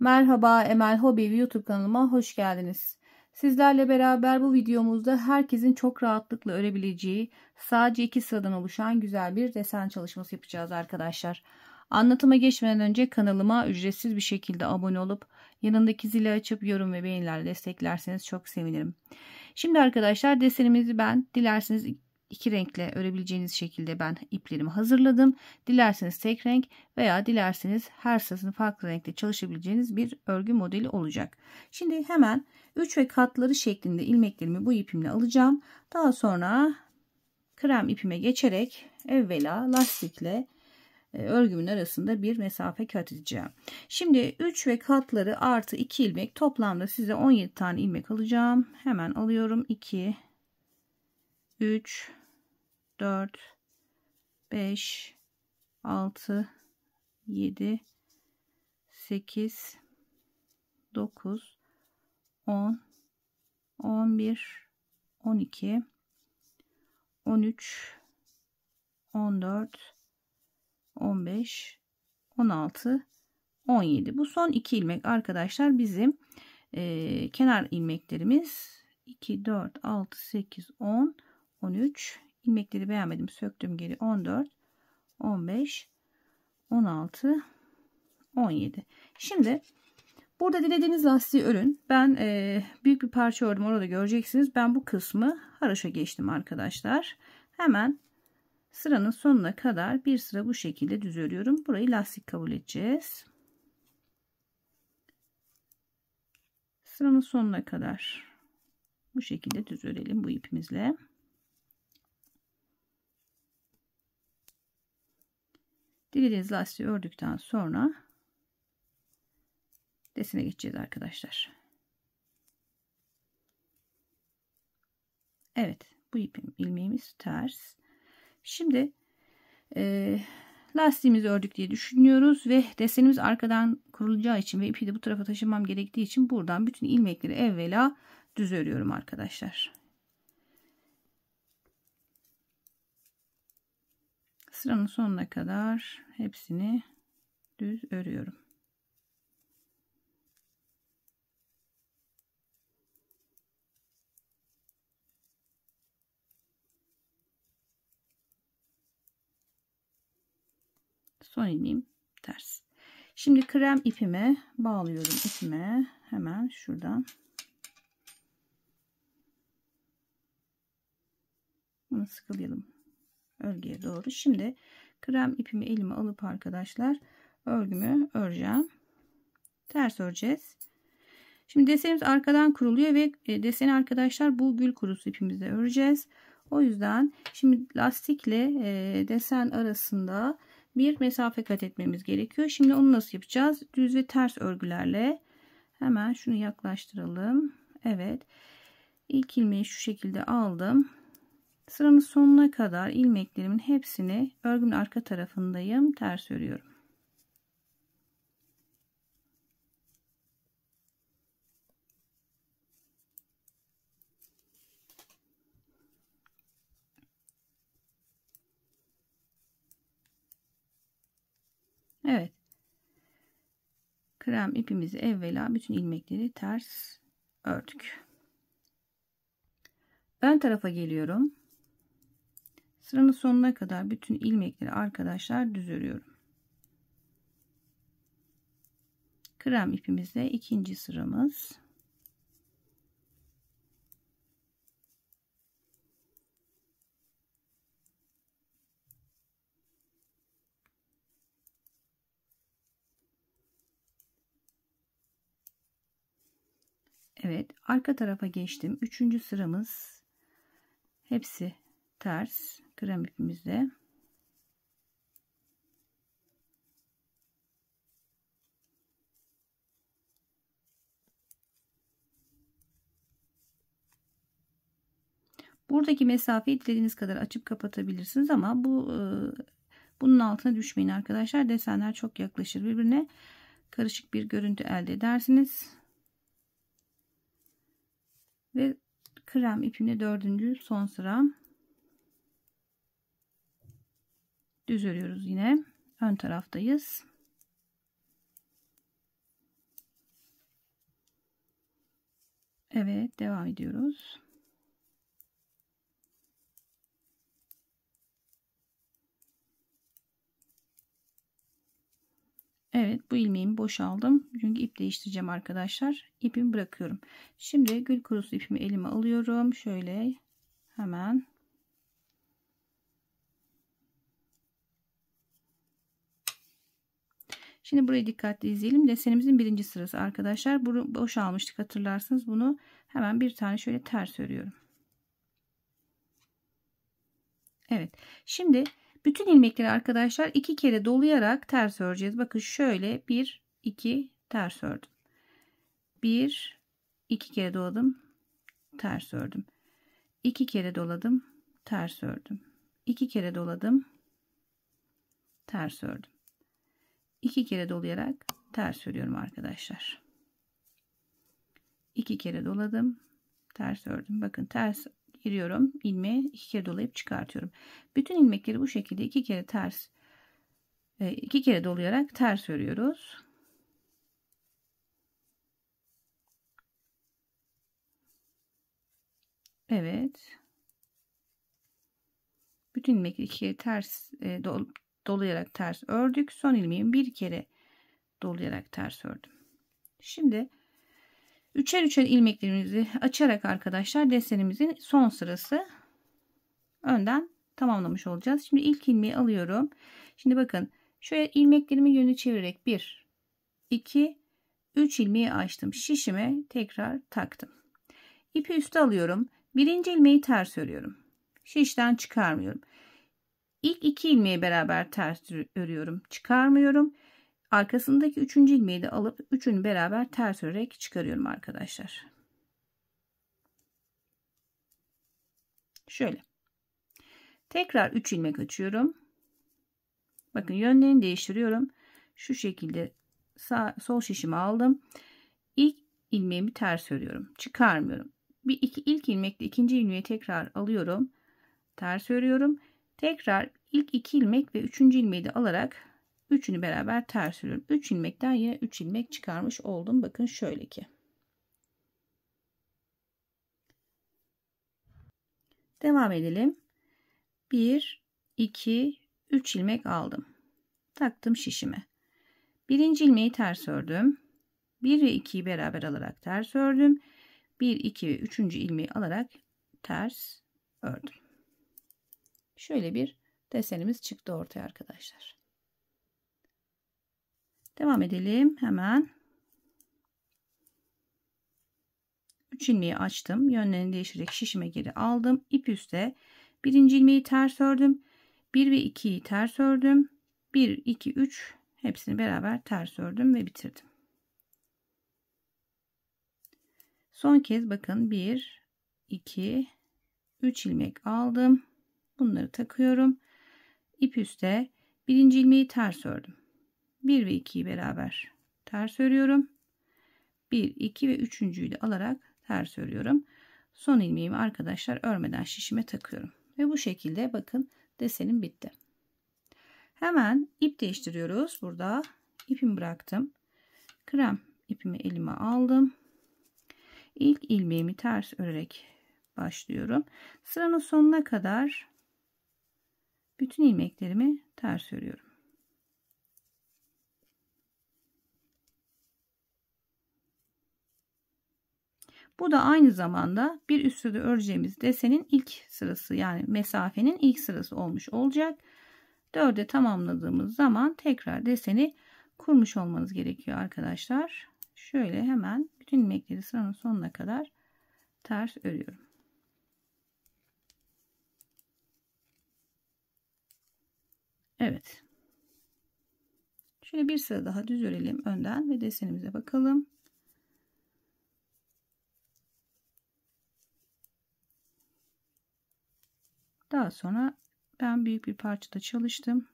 Merhaba Emel Hobi YouTube kanalıma hoş geldiniz. Sizlerle beraber bu videomuzda herkesin çok rahatlıkla örebileceği sadece iki sıradan oluşan güzel bir desen çalışması yapacağız arkadaşlar. Anlatıma geçmeden önce kanalıma ücretsiz bir şekilde abone olup yanındaki zili açıp yorum ve beğenilerle desteklerseniz çok sevinirim. Şimdi arkadaşlar desenimizi ben dilerseniz iki renkle örebileceğiniz şekilde ben iplerimi hazırladım. Dilerseniz tek renk veya dilerseniz her sırasını farklı renkle çalışabileceğiniz bir örgü modeli olacak. Şimdi hemen 3 ve katları şeklinde ilmeklerimi bu ipimle alacağım. Daha sonra krem ipime geçerek evvela lastikle e, örgümün arasında bir mesafe kat edeceğim. Şimdi 3 ve katları artı 2 ilmek toplamda size 17 tane ilmek alacağım. Hemen alıyorum 2 3 4 5 6 7 8 9 10 11 12 13 14 15 16 17 bu son iki ilmek arkadaşlar bizim e, kenar ilmeklerimiz 2 4 6 8 10 13 ilmekleri beğenmedim. Söktüm geri 14, 15, 16, 17. Şimdi burada dilediğiniz lastiği örün. Ben e, büyük bir parça ördüm. Orada göreceksiniz. Ben bu kısmı haroşa geçtim arkadaşlar. Hemen sıranın sonuna kadar bir sıra bu şekilde düz örüyorum. Burayı lastik kabul edeceğiz. Sıranın sonuna kadar bu şekilde düz örelim bu ipimizle. Dilediğiniz lastiği ördükten sonra desine geçeceğiz arkadaşlar. Evet bu ipim ilmeğimiz ters. Şimdi e, lastiğimizi ördük diye düşünüyoruz ve desenimiz arkadan kurulacağı için ve ipi de bu tarafa taşımam gerektiği için buradan bütün ilmekleri evvela düz örüyorum arkadaşlar. sıranın sonuna kadar hepsini düz örüyorum. Son ilmeğim ters. Şimdi krem ipime bağlıyorum ipime hemen şuradan. Bunu sıkılayalım örgüye doğru. Şimdi krem ipimi elime alıp arkadaşlar örgümü öreceğim. Ters öreceğiz. Şimdi desenimiz arkadan kuruluyor ve e, deseni arkadaşlar bu gül kurusu ipimizle öreceğiz. O yüzden şimdi lastikle e, desen arasında bir mesafe kat etmemiz gerekiyor. Şimdi onu nasıl yapacağız? Düz ve ters örgülerle hemen şunu yaklaştıralım. Evet. İlk ilmeği şu şekilde aldım. Sıramın sonuna kadar ilmeklerimin hepsini örgümün arka tarafındayım. Ters örüyorum. Evet. Krem ipimizi evvela bütün ilmekleri ters ördük. Ön tarafa geliyorum. Sıranın sonuna kadar bütün ilmekleri arkadaşlar düz örüyorum. Krem ipimizle ikinci sıramız. Evet arka tarafa geçtim. Üçüncü sıramız hepsi ters krem ipimizi Buradaki mesafeyi dilediğiniz kadar açıp kapatabilirsiniz ama bu e, bunun altına düşmeyin arkadaşlar. Desenler çok yaklaşır birbirine. Karışık bir görüntü elde edersiniz. Ve krem ipimle dördüncü son sıra. düz örüyoruz yine ön taraftayız Evet devam ediyoruz Evet bu ilmeğimi boşaldım. Çünkü ip değiştireceğim arkadaşlar. İpimi bırakıyorum. Şimdi gül kurusu ipimi elime alıyorum. Şöyle hemen Şimdi burayı dikkatli izleyelim. Desenimizin birinci sırası arkadaşlar. Bunu boşalmıştık hatırlarsınız. Bunu hemen bir tane şöyle ters örüyorum. Evet. Şimdi bütün ilmekleri arkadaşlar iki kere dolayarak ters öreceğiz. Bakın şöyle bir iki ters ördüm. Bir iki kere doladım. Ters ördüm. İki kere doladım. Ters ördüm. İki kere doladım. Ters ördüm iki kere dolayarak ters örüyorum arkadaşlar. İki kere doladım. Ters ördüm. Bakın ters giriyorum. ilmeği iki kere dolayıp çıkartıyorum. Bütün ilmekleri bu şekilde iki kere ters e, iki kere dolayarak ters örüyoruz. Evet. Bütün ilmekleri iki kere ters e, dolup dolayarak ters ördük. Son ilmeğin bir kere dolayarak ters ördüm. Şimdi üçer üçer ilmeklerimizi açarak arkadaşlar desenimizin son sırası önden tamamlamış olacağız. Şimdi ilk ilmeği alıyorum. Şimdi bakın şöyle ilmeklerimi yönü çevirerek 1 2 3 ilmeği açtım. Şişime tekrar taktım. İpi üste alıyorum. Birinci ilmeği ters örüyorum. Şişten çıkarmıyorum. İlk iki ilmeği beraber ters örüyorum. Çıkarmıyorum. Arkasındaki üçüncü ilmeği de alıp üçünü beraber ters örerek çıkarıyorum arkadaşlar. Şöyle. Tekrar üç ilmek açıyorum. Bakın yönlerini değiştiriyorum. Şu şekilde sağ, sol şişimi aldım. İlk ilmeğimi ters örüyorum. Çıkarmıyorum. Bir iki ilk ilmekle ikinci ilmeği tekrar alıyorum. Ters örüyorum. Tekrar ilk 2 ilmek ve 3. ilmeği de alarak üçünü beraber ters örüyorum. 3 ilmekten yine 3 ilmek çıkarmış oldum. Bakın şöyle ki. Devam edelim. 1 2 3 ilmek aldım. Taktım şişime. Birinci ilmeği ters ördüm. 1 ve 2'yi beraber alarak ters ördüm. 1 2 ve 3. ilmeği alarak ters ördüm. Şöyle bir desenimiz çıktı ortaya arkadaşlar. Devam edelim hemen. 3 ilmeği açtım. Yönlerini değiştirerek şişime geri aldım. İp üste birinci ilmeği ters ördüm. 1 ve 2'yi ters ördüm. 1, 2, 3 hepsini beraber ters ördüm ve bitirdim. Son kez bakın 1, 2, 3 ilmek aldım. Bunları takıyorum. İp üste birinci ilmeği ters ördüm. 1 ve 2'yi beraber ters örüyorum. 1, 2 ve 3.'yü de alarak ters örüyorum. Son ilmeğimi arkadaşlar örmeden şişime takıyorum. Ve bu şekilde bakın desenim bitti. Hemen ip değiştiriyoruz. Burada ipimi bıraktım. Krem ipimi elime aldım. İlk ilmeğimi ters örerek başlıyorum. Sıranın sonuna kadar bütün ilmeklerimi ters örüyorum. Bu da aynı zamanda bir üstte de öreceğimiz desenin ilk sırası yani mesafenin ilk sırası olmuş olacak. Dörde tamamladığımız zaman tekrar deseni kurmuş olmanız gerekiyor arkadaşlar. Şöyle hemen bütün ilmekleri sıranın sonuna kadar ters örüyorum. Evet. Şöyle bir sıra daha düz örelim önden ve desenimize bakalım. Daha sonra ben büyük bir parçada çalıştım.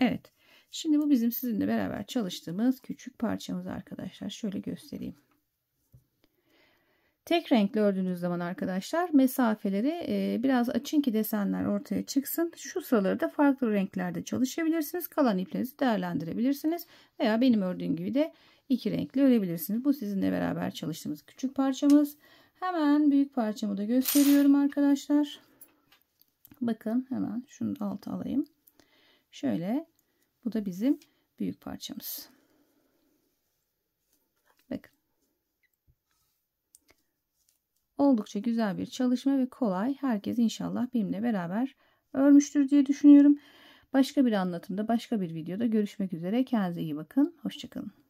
Evet. Şimdi bu bizim sizinle beraber çalıştığımız küçük parçamız arkadaşlar. Şöyle göstereyim. Tek renkli ördüğünüz zaman arkadaşlar mesafeleri e, biraz açın ki desenler ortaya çıksın. Şu sıraları da farklı renklerde çalışabilirsiniz. Kalan iplerinizi değerlendirebilirsiniz. Veya benim ördüğüm gibi de iki renkli örebilirsiniz. Bu sizinle beraber çalıştığımız küçük parçamız. Hemen büyük parçamı da gösteriyorum arkadaşlar. Bakın hemen şunu da alta alayım. Şöyle bu da bizim büyük parçamız. Bakın. Oldukça güzel bir çalışma ve kolay. Herkes inşallah benimle beraber örmüştür diye düşünüyorum. Başka bir anlatımda, başka bir videoda görüşmek üzere. Kendinize iyi bakın. Hoşçakalın.